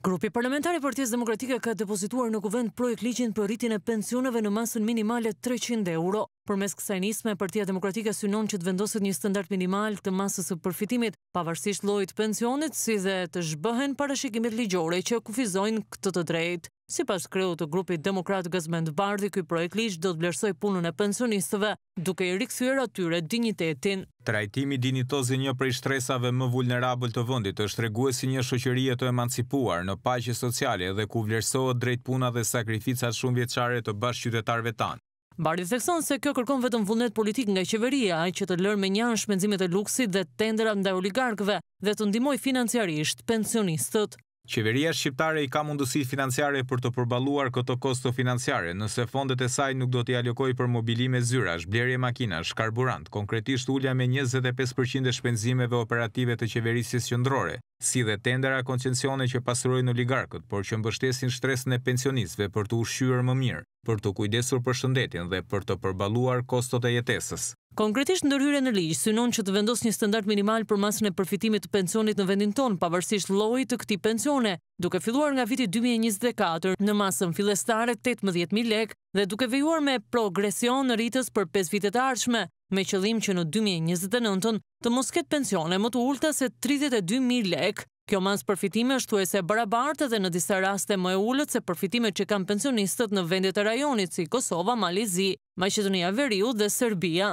Grupi parlamentari partijës demokratike ka deposituar në kuvend projekt ligjin për rritin e pensioneve në masën minimale 300 euro. Për mes kësa nisme, partija demokratike synon që të vendosit një standart minimal të masës të përfitimit, pavarësisht lojt pensionit, si dhe të zhbëhen parashikimit ligjore që kufizojnë këtë të drejt. Si pas kreu të grupit Demokrat Gëzmend Bardhi, këj projekt lish do të blersoj punën e pensionistëve, duke i rikësujera tyre dignitetin. Trajtimi dignitozi një prej shtresave më vulnerabël të vëndit është reguës si një shoqërije të emancipuar në paqe sociale dhe ku vlersohet drejt puna dhe sakrificat shumë vjeqare të bashkë qytetarve tanë. Bardhi thekson se kjo kërkon vetëm vullnet politik nga qeveria, a që të lërë me një në shmenzimit e luksit dhe tenderat nda oligarkve dhe të ndimoj financiarisht pensionistët. Qeveria shqiptare i ka mundësi financiare për të përbaluar këto kosto financiare, nëse fondet e saj nuk do t'i alokojë për mobilime zyra, shblerje makina, shkarburant, konkretisht ullja me 25% e shpenzimeve operative të qeverisis qëndrore, si dhe tendera koncensione që pasrojnë oligarkët, por që mbështesin shtres në pensionisve për të ushqyer më mirë për të kujdesur për shëndetin dhe për të përbaluar kostot e jetesës. Konkretisht ndërhyrja në ligj synon që të vendos një standard minimal për masën e përfitimit të pensionit në vendin ton, pavarësisht llojit të këtij pensione, duke filluar nga viti 2024 në masën fillestare 18000 lekë dhe duke vejuar me progresion në rritës për 5 vite të ardhshme, me qëllim që në 2029 të mos ketë pensione më të ulta se 32000 lekë Kjo mas përfitime është e barabartë dhe në disa raste më e ullët se përfitime që kanë pensionistët në vendet e rajonit si Kosova, Malizi, Majqetunia Veriu dhe Serbia.